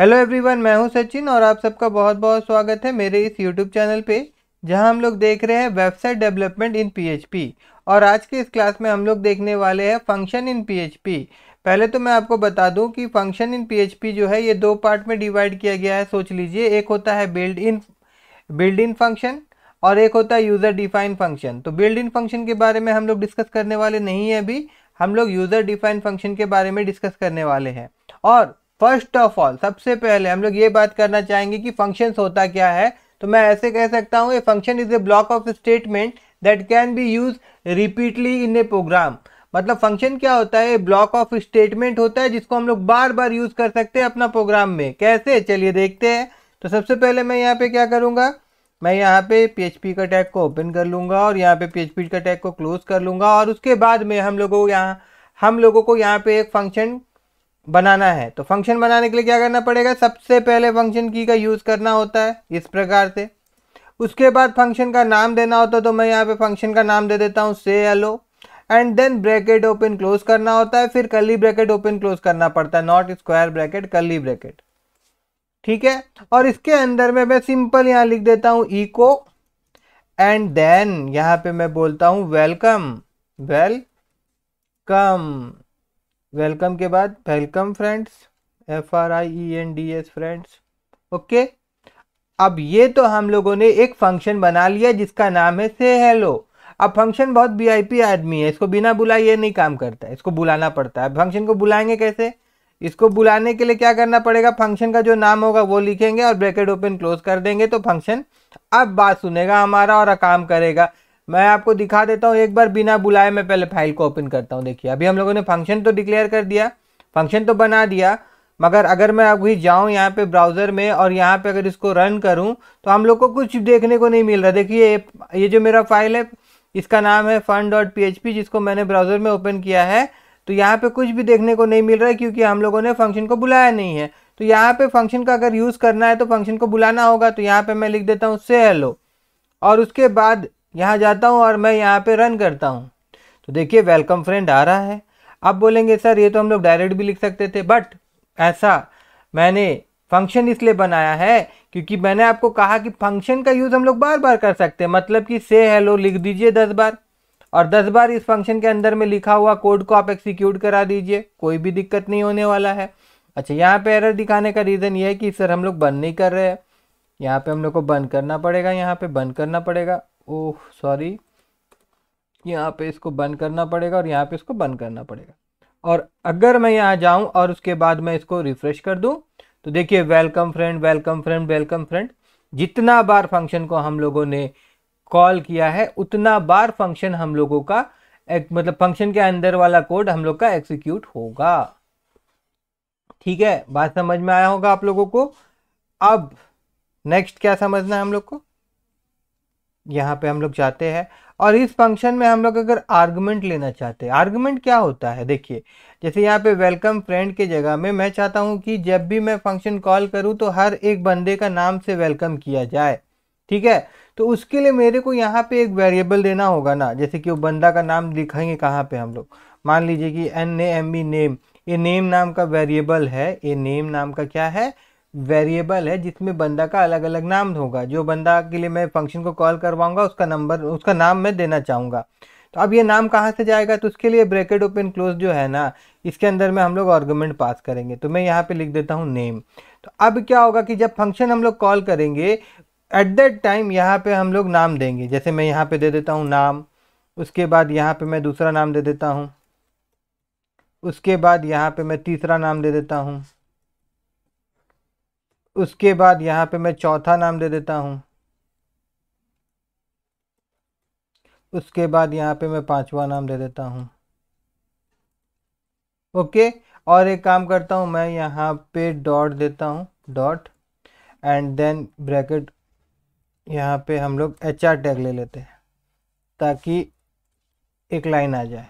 hello everyone मैं हूं सचिन और आप सबका बहुत बहुत स्वागत है मेरे इस यूट्यूब चैनल पे जहां हम लोग देख रहे हैं वेबसाइट डेवलपमेंट इन पीएचपी और आज के इस क्लास में हम लोग देखने वाले हैं फंक्शन इन पीएचपी पहले तो मैं आपको बता दूं कि फंक्शन इन पीएचपी जो है ये दो पार्ट में डिवाइड किया गया है सोच लीजिए एक होता है built in built in function और एक होता है यूज़र डिफाइन फंक्शन तो बिल्ड इन फंक्शन के बारे में हम लोग डिस्कस करने वाले नहीं हैं अभी हम लोग यूज़र डिफाइन फंक्शन के बारे में डिस्कस करने वाले हैं और फर्स्ट ऑफ ऑल सबसे पहले हम लोग ये बात करना चाहेंगे कि फंक्शन होता क्या है तो मैं ऐसे कह सकता हूँ a function is a block of statement that can be use repeatedly in a program मतलब फंक्शन क्या होता है ब्लॉक ऑफ स्टेटमेंट होता है जिसको हम लोग बार बार यूज कर सकते हैं अपना प्रोग्राम में कैसे चलिए देखते हैं तो सबसे पहले मैं यहाँ पे क्या करूँगा मैं यहाँ पे पी का टैग को ओपन कर लूँगा और यहाँ पे पी का टैग को क्लोज कर लूँगा और उसके बाद में हम लोगों यहाँ हम लोगों को यहाँ पे एक फंक्शन बनाना है तो फंक्शन बनाने के लिए क्या करना पड़ेगा सबसे पहले फंक्शन की का यूज़ करना होता है इस प्रकार से उसके बाद फंक्शन का नाम देना होता है तो मैं यहाँ पे फंक्शन का नाम दे देता हूँ say hello and then bracket open close करना होता है फिर कली ब्रैकेट ओपन क्लोज करना पड़ता है not square bracket curly bracket ठीक है और इसके अंदर में मैं सिंपल यहाँ लिख देता हूँ इको एंड देन यहाँ पे मैं बोलता हूँ वेलकम वेल कम वेलकम के बाद welcome friends F R I E N D S friends okay अब ये तो हम लोगों ने एक फंक्शन बना लिया जिसका नाम है से हेलो अब फंक्शन बहुत वीआईपी आदमी है इसको बिना बुलाए ये नहीं काम करता है इसको बुलाना पड़ता है फंक्शन को बुलाएंगे कैसे इसको बुलाने के लिए क्या करना पड़ेगा फंक्शन का जो नाम होगा वो लिखेंगे और ब्रैकेट ओपन क्लोज कर देंगे तो फंक्शन अब बात सुनेगा हमारा और काम करेगा मैं आपको दिखा देता हूँ एक बार बिना बुलाए मैं पहले फाइल को ओपन करता हूँ देखिए अभी हम लोगों ने फंक्शन तो डिक्लेयर कर दिया फंक्शन तो बना दिया मगर अगर मैं अभी जाऊँ यहाँ पे ब्राउज़र में और यहाँ पे अगर इसको रन करूँ तो हम लोग को कुछ देखने को नहीं मिल रहा देखिए ये जो मेरा फाइल है इसका नाम है फन डॉट पी जिसको मैंने ब्राउज़र में ओपन किया है तो यहाँ पे कुछ भी देखने को नहीं मिल रहा है क्योंकि हम लोगों ने फंक्शन को बुलाया नहीं है तो यहाँ पे फंक्शन का अगर यूज़ करना है तो फंक्शन को बुलाना होगा तो यहाँ पे मैं लिख देता हूँ से हेलो और उसके बाद यहाँ जाता हूँ और मैं यहाँ पे रन करता हूँ तो देखिए वेलकम फ्रेंड आ रहा है अब बोलेंगे सर ये तो हम लोग डायरेक्ट भी लिख सकते थे बट ऐसा मैंने फंक्शन इसलिए बनाया है क्योंकि मैंने आपको कहा कि फंक्शन का यूज़ हम लोग बार बार कर सकते हैं मतलब कि से हेलो लिख दीजिए दस बार और दस बार इस फंक्शन के अंदर में लिखा हुआ कोड को आप एक्सिक्यूट करा दीजिए कोई भी दिक्कत नहीं होने वाला है अच्छा यहाँ पे एरर दिखाने का रीज़न ये है कि सर हम लोग बंद नहीं कर रहे हैं यहाँ पे हम लोग को बंद करना पड़ेगा यहाँ पे बंद करना पड़ेगा ओह सॉरी यहाँ पे इसको बंद करना पड़ेगा और यहाँ पे इसको बंद करना पड़ेगा और अगर मैं यहाँ जाऊँ और उसके बाद मैं इसको रिफ्रेश कर दूँ तो देखिए welcome friend welcome friend welcome friend जितना बार फंक्शन को हम लोगों ने कॉल किया है उतना बार फंक्शन हम लोगों का एक, मतलब फंक्शन के अंदर वाला कोड हम लोग का एक्सिक्यूट होगा ठीक है बात समझ में आया होगा आप लोगों को अब नेक्स्ट क्या समझना है हम लोग को यहाँ पे हम लोग जाते हैं और इस फंक्शन में हम लोग अगर आर्गुमेंट लेना चाहते हैं आर्गुमेंट क्या होता है देखिए जैसे यहाँ पे वेलकम फ्रेंड के जगह में मैं चाहता हूँ कि जब भी मैं फंक्शन कॉल करूँ तो हर एक बंदे का नाम से वेलकम किया जाए ठीक है तो उसके लिए मेरे को यहाँ पे एक वेरिएबल देना होगा ना जैसे कि वो बंदा का नाम दिखाएंगे कहाँ पे हम लोग मान लीजिए कि N A M B name ये नेम नाम का वेरिएबल है ये नेम नाम का क्या है वेरिएबल है जिसमें बंदा का अलग अलग नाम होगा जो बंदा के लिए मैं फंक्शन को कॉल करवाऊंगा उसका नंबर उसका नाम मैं देना चाहूँगा तो अब ये नाम कहाँ से जाएगा तो उसके लिए ब्रैकेट ओपन क्लोज जो है ना इसके अंदर में हम लोग आर्गूमेंट पास करेंगे तो मैं यहाँ पे लिख देता हूँ नेम तो अब क्या होगा कि जब फंक्शन हम लोग कॉल करेंगे एट दैट टाइम यहाँ पे हम लोग नाम देंगे जैसे मैं यहाँ पे दे देता हूँ नाम उसके बाद यहाँ पे मैं दूसरा नाम दे देता हूँ उसके बाद यहाँ पे मैं तीसरा नाम दे देता हूँ उसके बाद यहाँ पे मैं चौथा नाम दे देता हूँ उसके बाद यहाँ पे मैं पांचवा नाम दे देता हूँ ओके और एक काम करता हूँ मैं यहाँ पे डॉट देता हूँ डॉट एंड देन ब्रैकेट यहाँ पे हम लोग एच आर टैग ले लेते हैं ताकि एक लाइन आ जाए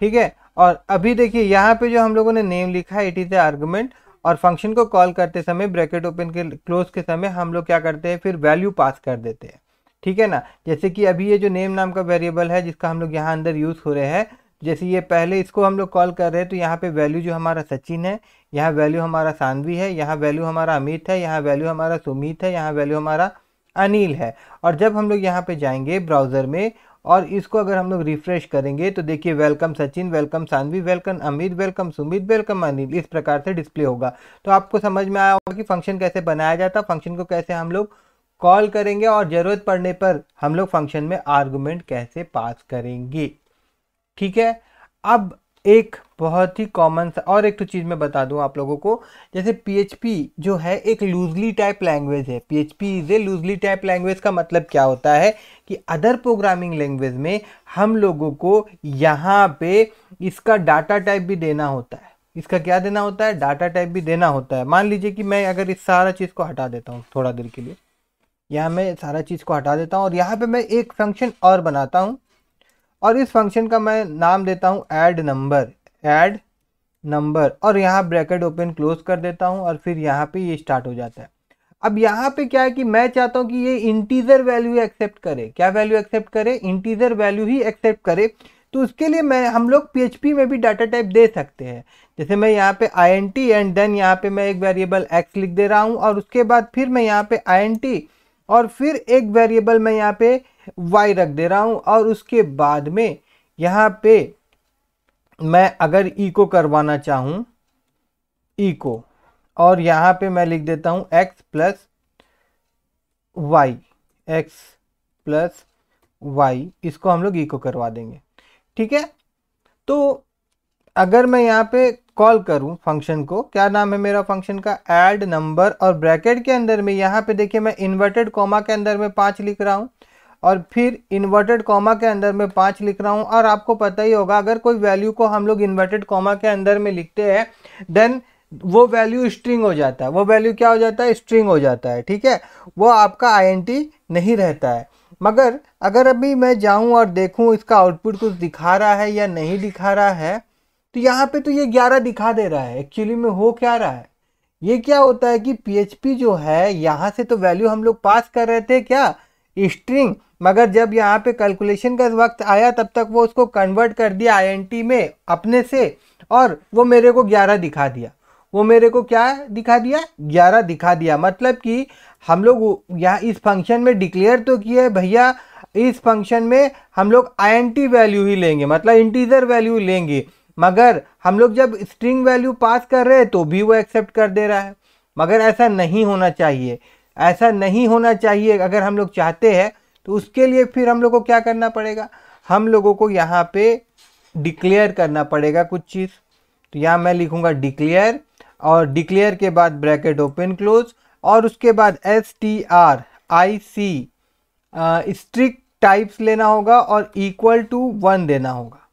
ठीक है और अभी देखिए यहाँ पे जो हम लोगों ने नेम लिखा है इट इज़ ए आर्गूमेंट और फंक्शन को कॉल करते समय ब्रैकेट ओपन के क्लोज के समय हम लोग क्या करते हैं फिर वैल्यू पास कर देते हैं ठीक है ना जैसे कि अभी ये जो नेम नाम का वेरिएबल है जिसका हम लोग यहाँ अंदर यूज़ हो रहे हैं जैसे ये पहले इसको हम लोग कॉल कर रहे हैं तो यहाँ पे वैल्यू जो हमारा सचिन है यहाँ वैल्यू हमारा सानवी है यहाँ वैल्यू हमारा अमित है यहाँ वैल्यू हमारा सुमित है यहाँ वैल्यू हमारा अनिल है और जब हम लोग यहाँ पे जाएंगे ब्राउज़र में और इसको अगर हम लोग रिफ्रेश करेंगे तो देखिए welcome Sachin welcome Saanvi welcome Amit welcome Sumit welcome Anil इस प्रकार से डिस्प्ले होगा तो आपको समझ में आया होगा कि फंक्शन कैसे बनाया जाता फंक्शन को कैसे हम लोग कॉल करेंगे और ज़रूरत पड़ने पर हम लोग फंक्शन में आर्गूमेंट कैसे पास करेंगे ठीक है अब एक बहुत ही कॉमन सा और एक तो चीज़ मैं बता दूं आप लोगों को जैसे पी जो है एक लूजली टाइप लैंग्वेज है H P is a loosely type language का मतलब क्या होता है कि अदर प्रोग्रामिंग लैंग्वेज में हम लोगों को यहाँ पे इसका डाटा टाइप भी देना होता है इसका क्या देना होता है डाटा टाइप भी देना होता है मान लीजिए कि मैं अगर इस सारा चीज़ को हटा देता हूँ थोड़ा देर के लिए यहाँ मैं सारा चीज़ को हटा देता हूँ और यहाँ पर मैं एक फंक्शन और बनाता हूँ और इस फंक्शन का मैं नाम देता हूँ ऐड नंबर ऐड नंबर और यहाँ ब्रैकेट ओपन क्लोज कर देता हूँ और फिर यहाँ पे ये स्टार्ट हो जाता है अब यहाँ पे क्या है कि मैं चाहता हूँ कि ये इंटीजर वैल्यू एक्सेप्ट करे क्या वैल्यू एक्सेप्ट करे इंटीजर वैल्यू ही एक्सेप्ट करे तो उसके लिए मैं हम लोग पी में भी डाटा टाइप दे सकते हैं जैसे मैं यहाँ पे आई एंड देन यहाँ पे मैं एक वेरिएबल एक्स लिख दे रहा हूँ और उसके बाद फिर मैं यहाँ पे आई और फिर एक वेरिएबल मैं यहाँ पे वाई रख दे रहा हूँ और उसके बाद में यहाँ पे मैं अगर इको करवाना चाहूँ इको और यहाँ पे मैं लिख देता हूँ X plus Y X plus Y इसको हम लोग इको करवा देंगे ठीक है तो अगर मैं यहाँ पे कॉल करूँ फंक्शन को क्या नाम है मेरा फंक्शन का एड नंबर और ब्रैकेट के अंदर में यहाँ पे देखिए मैं इन्वर्टेड कॉमा के अंदर में पाँच लिख रहा हूँ और फिर इन्वर्टेड कॉमा के अंदर में पाँच लिख रहा हूँ और आपको पता ही होगा अगर कोई वैल्यू को हम लोग इन्वर्टेड कॉमा के अंदर में लिखते हैं देन वो वैल्यू स्ट्रिंग हो जाता है वो वैल्यू क्या हो जाता है स्ट्रिंग हो जाता है ठीक है वो आपका आई नहीं रहता है मगर अगर अभी मैं जाऊं और देखूं इसका आउटपुट कुछ दिखा रहा है या नहीं दिखा रहा है तो यहाँ पे तो ये ग्यारह दिखा दे रहा है एक्चुअली में हो क्या रहा है ये क्या होता है कि पी जो है यहाँ से तो वैल्यू हम लोग पास कर रहे थे क्या स्ट्रिंग मगर जब यहाँ पे कैलकुलेशन का वक्त आया तब तक वो उसको कन्वर्ट कर दिया आई में अपने से और वो मेरे को ग्यारह दिखा दिया वो मेरे को क्या दिखा दिया ग्यारह दिखा दिया मतलब कि हम लोग यहाँ इस फंक्शन में डिक्लेयर तो किया है भैया इस फंक्शन में हम लोग आई वैल्यू ही लेंगे मतलब इंटीजर वैल्यू लेंगे मगर हम लोग जब स्ट्रिंग वैल्यू पास कर रहे हैं तो भी वो एक्सेप्ट कर दे रहा है मगर ऐसा नहीं होना चाहिए ऐसा नहीं होना चाहिए अगर हम लोग चाहते हैं तो उसके लिए फिर हम लोग को क्या करना पड़ेगा हम लोगों को यहाँ पे डिक्लेयर करना पड़ेगा कुछ चीज़ तो यहाँ मैं लिखूँगा डिक्लेयर और डिक्लेयर के बाद ब्रैकेट ओपन क्लोज और उसके बाद S T R I C strict types लेना होगा और इक्वल टू वन देना होगा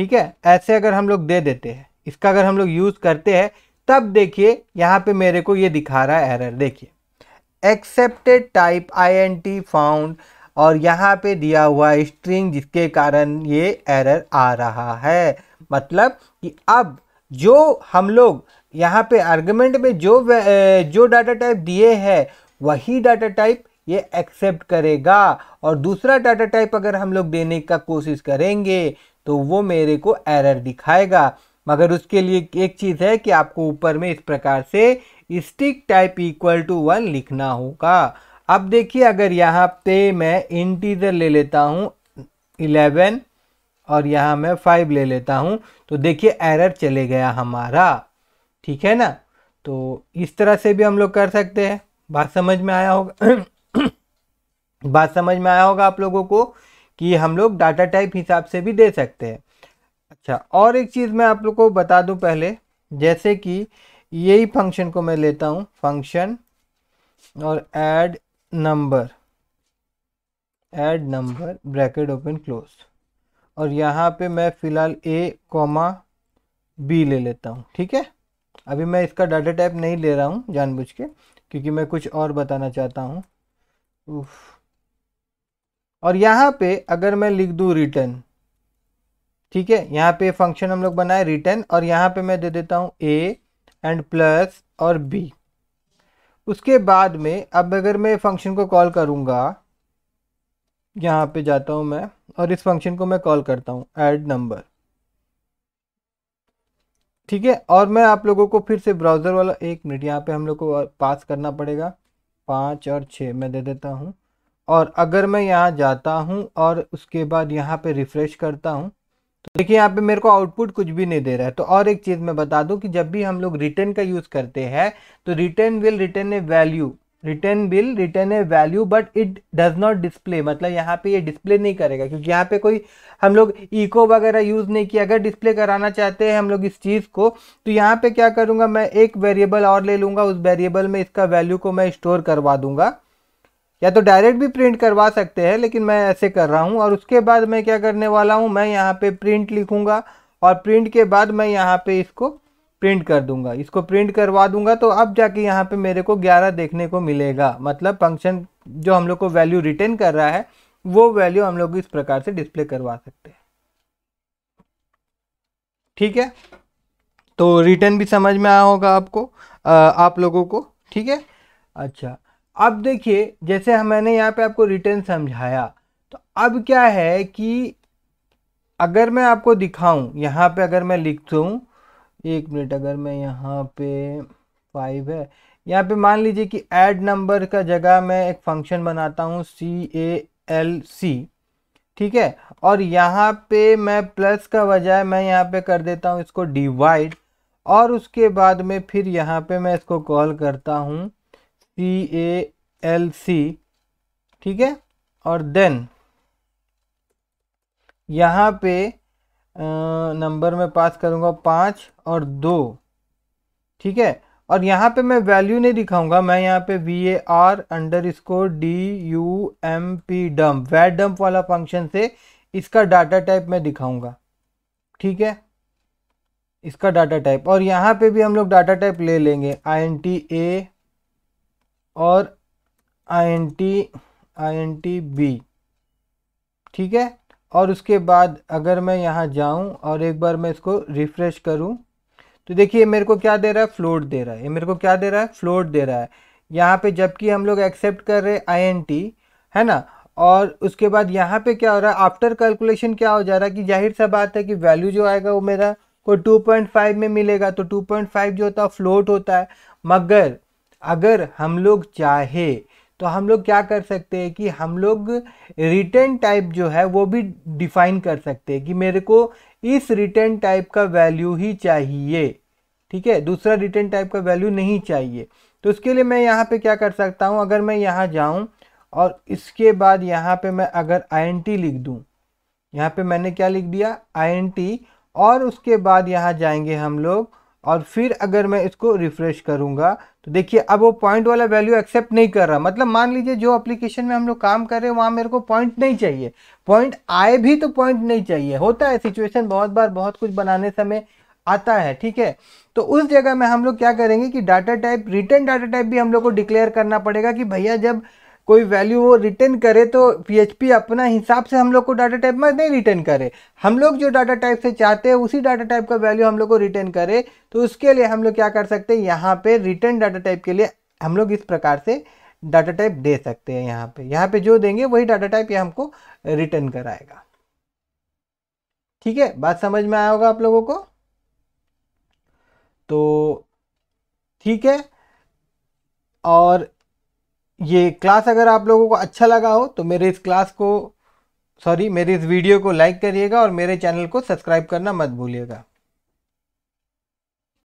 ठीक है ऐसे अगर हम लोग दे देते हैं इसका अगर हम लोग यूज़ करते हैं तब देखिए यहाँ पे मेरे को ये दिखा रहा है एरर देखिए accepted type I N T found और यहाँ पे दिया हुआ स्ट्रिंग जिसके कारण ये एरर आ रहा है मतलब कि अब जो हम लोग यहाँ पे आर्गुमेंट में जो जो डाटा टाइप दिए हैं वही डाटा टाइप ये एक्सेप्ट करेगा और दूसरा डाटा टाइप अगर हम लोग देने का कोशिश करेंगे तो वो मेरे को एरर दिखाएगा मगर उसके लिए एक चीज़ है कि आपको ऊपर में इस प्रकार से stick type equal to one लिखना होगा अब देखिए अगर यहाँ पे मैं इंटीजर ले लेता हूँ इलेवन और यहाँ मैं फाइव ले लेता हूँ तो देखिए एरर चले गया हमारा ठीक है ना तो इस तरह से भी हम लोग कर सकते हैं बात समझ में आया होगा बात समझ में आया होगा आप लोगों को कि हम लोग डाटा टाइप हिसाब से भी दे सकते हैं अच्छा और एक चीज़ मैं आप लोग को बता दूं पहले जैसे कि यही फंक्शन को मैं लेता हूं फंक्शन और add number add number bracket open close और यहाँ पे मैं फ़िलहाल ए कॉमा बी ले लेता हूँ ठीक है अभी मैं इसका डाटा टाइप नहीं ले रहा हूँ जानबूझ के क्योंकि मैं कुछ और बताना चाहता हूँ और यहाँ पे अगर मैं लिख दूँ रिटर्न ठीक है यहाँ पे फंक्शन हम लोग बनाए रिटर्न और यहाँ पे मैं दे देता हूँ ए एंड प्लस और बी उसके बाद में अब अगर मैं फंक्शन को कॉल करूँगा यहाँ पे जाता हूँ मैं और इस फंक्शन को मैं कॉल करता हूँ ऐड नंबर ठीक है और मैं आप लोगों को फिर से ब्राउज़र वाला एक मिनट यहाँ पे हम लोग को पास करना पड़ेगा पाँच और छः मैं दे देता हूँ और अगर मैं यहाँ जाता हूँ और उसके बाद यहाँ पे रिफ़्रेश करता हूँ तो देखिए यहाँ पे मेरे को आउटपुट कुछ भी नहीं दे रहा है तो और एक चीज़ मैं बता दूँ कि जब भी हम लोग रिटर्न का यूज़ करते हैं तो return will return a value return will return a value but it does not display मतलब यहाँ पे ये यह डिस्प्ले नहीं करेगा क्योंकि यहाँ पे कोई हम लोग इको वगैरह यूज़ नहीं किया अगर डिस्प्ले कराना चाहते हैं हम लोग इस चीज़ को तो यहाँ पे क्या करूँगा मैं एक वेरिएबल और ले लूँगा उस वेरिएबल में इसका वैल्यू को मैं स्टोर करवा दूँगा या तो डायरेक्ट भी प्रिंट करवा सकते हैं लेकिन मैं ऐसे कर रहा हूँ और उसके बाद मैं क्या करने वाला हूँ मैं यहाँ पे प्रिंट लिखूँगा और प्रिंट के बाद मैं यहाँ पे इसको प्रिंट कर दूंगा इसको प्रिंट करवा दूंगा तो अब जाके यहाँ पे मेरे को 11 देखने को मिलेगा मतलब फंक्शन जो हम लोग को वैल्यू रिटर्न कर रहा है वो वैल्यू हम लोग इस प्रकार से डिस्प्ले करवा सकते हैं ठीक है तो रिटर्न भी समझ में आया होगा आपको आप लोगों को ठीक है अच्छा अब देखिए जैसे मैंने यहाँ पे आपको रिटर्न समझाया तो अब क्या है कि अगर मैं आपको दिखाऊं यहाँ पे अगर मैं लिख दूँ एक मिनट अगर मैं यहाँ पे फाइव है यहाँ पे मान लीजिए कि ऐड नंबर का जगह मैं एक फंक्शन बनाता हूँ सी ए एल सी ठीक है और यहाँ पे मैं प्लस का बजाय मैं यहाँ पे कर देता हूँ इसको डिवाइड और उसके बाद में फिर यहाँ पे मैं इसको कॉल करता हूँ सी ए एल सी ठीक है और देन यहाँ पे नंबर में पास करूँगा पाँच और दो ठीक है और यहाँ पे मैं वैल्यू नहीं दिखाऊंगा मैं यहाँ पे V A R underscore D U M P dump वैट डम्प वाला फंक्शन से इसका डाटा टाइप मैं दिखाऊंगा ठीक है इसका डाटा टाइप और यहाँ पे भी हम लोग डाटा टाइप ले लेंगे आई एन टी ए और I N T I N T B ठीक है और उसके बाद अगर मैं यहाँ जाऊँ और एक बार मैं इसको रिफ़्रेश करूँ तो देखिए मेरे को क्या दे रहा है फ्लोट दे रहा है ये मेरे को क्या दे रहा है फ्लोट दे रहा है यहाँ पे जबकि हम लोग एक्सेप्ट कर रहे हैं आई एन टी है ना और उसके बाद यहाँ पे क्या हो रहा है आफ्टर कैलकुलेशन क्या हो जा रहा है कि जाहिर सा बात है कि वैल्यू जो आएगा वो मेरा को 2.5 में मिलेगा तो 2.5 जो होता है फ्लोट होता है मगर अगर हम लोग चाहे तो हम लोग क्या कर सकते हैं कि हम लोग रिटर्न टाइप जो है वो भी डिफाइन कर सकते हैं कि मेरे को इस रिटर्न टाइप का वैल्यू ही चाहिए ठीक है दूसरा रिटर्न टाइप का वैल्यू नहीं चाहिए तो उसके लिए मैं यहाँ पे क्या कर सकता हूँ अगर मैं यहाँ जाऊँ और इसके बाद यहाँ पे मैं अगर आई लिख दूँ यहाँ पे मैंने क्या लिख दिया आई और उसके बाद यहाँ जाएंगे हम लोग और फिर अगर मैं इसको रिफ्रेश करूँगा तो देखिए अब वो पॉइंट वाला वैल्यू एक्सेप्ट नहीं कर रहा मतलब मान लीजिए जो एप्लीकेशन में हम लोग काम कर रहे हैं वहाँ मेरे को पॉइंट नहीं चाहिए पॉइंट आए भी तो पॉइंट नहीं चाहिए होता है सिचुएशन बहुत बार बहुत कुछ बनाने समय आता है ठीक है तो उस जगह में हम लोग क्या करेंगे कि data type return data type भी हम लोग को डिक्लेयर करना पड़ेगा कि भैया जब कोई वैल्यू वो रिटर्न करे तो PHP अपना हिसाब से हम लोग को डाटा टाइप में नहीं रिटर्न करे हम लोग जो डाटा टाइप से चाहते हैं उसी डाटा टाइप का वैल्यू हम लोग को रिटर्न करे तो उसके लिए हम लोग क्या कर सकते हैं यहाँ पे रिटर्न डाटा टाइप के लिए हम लोग इस प्रकार से डाटा टाइप दे सकते हैं यहाँ पे यहाँ पे जो देंगे वही डाटा टाइप ये हमको रिटर्न कराएगा ठीक है बात समझ में आया होगा आप लोगों को तो ठीक है और ये क्लास अगर आप लोगों को अच्छा लगा हो तो मेरे इस क्लास को सॉरी मेरे इस वीडियो को लाइक करिएगा और मेरे चैनल को सब्सक्राइब करना मत भूलिएगा